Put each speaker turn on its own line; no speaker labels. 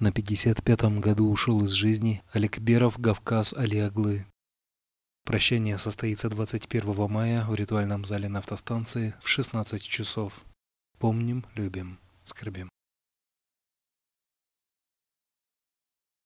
На 55-м
году ушел из жизни Алекберов Гавказ Алиаглы. Прощание состоится 21 мая в ритуальном зале на автостанции в 16 часов. Помним, любим, скорбим.